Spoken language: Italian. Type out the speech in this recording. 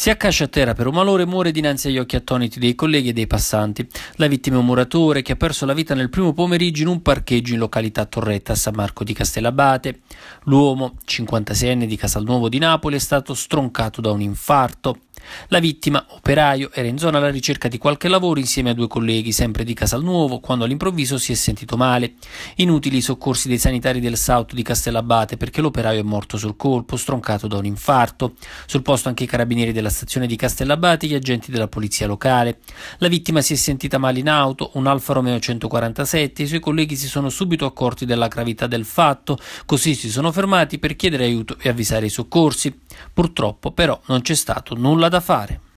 Si accascia a terra per un malore e muore dinanzi agli occhi attoniti dei colleghi e dei passanti. La vittima è un muratore che ha perso la vita nel primo pomeriggio in un parcheggio in località Torretta a San Marco di Castellabate. L'uomo, 56enne di Casalnuovo di Napoli, è stato stroncato da un infarto. La vittima, operaio, era in zona alla ricerca di qualche lavoro insieme a due colleghi, sempre di Casalnuovo, quando all'improvviso si è sentito male. Inutili i soccorsi dei sanitari del South di Castellabate perché l'operaio è morto sul colpo, stroncato da un infarto. Sul posto anche i carabinieri della stazione di Castellabate gli agenti della polizia locale. La vittima si è sentita male in auto, un Alfa Romeo 147, e i suoi colleghi si sono subito accorti della gravità del fatto, così si sono fermati per chiedere aiuto e avvisare i soccorsi. Purtroppo però non c'è stato nulla da fare.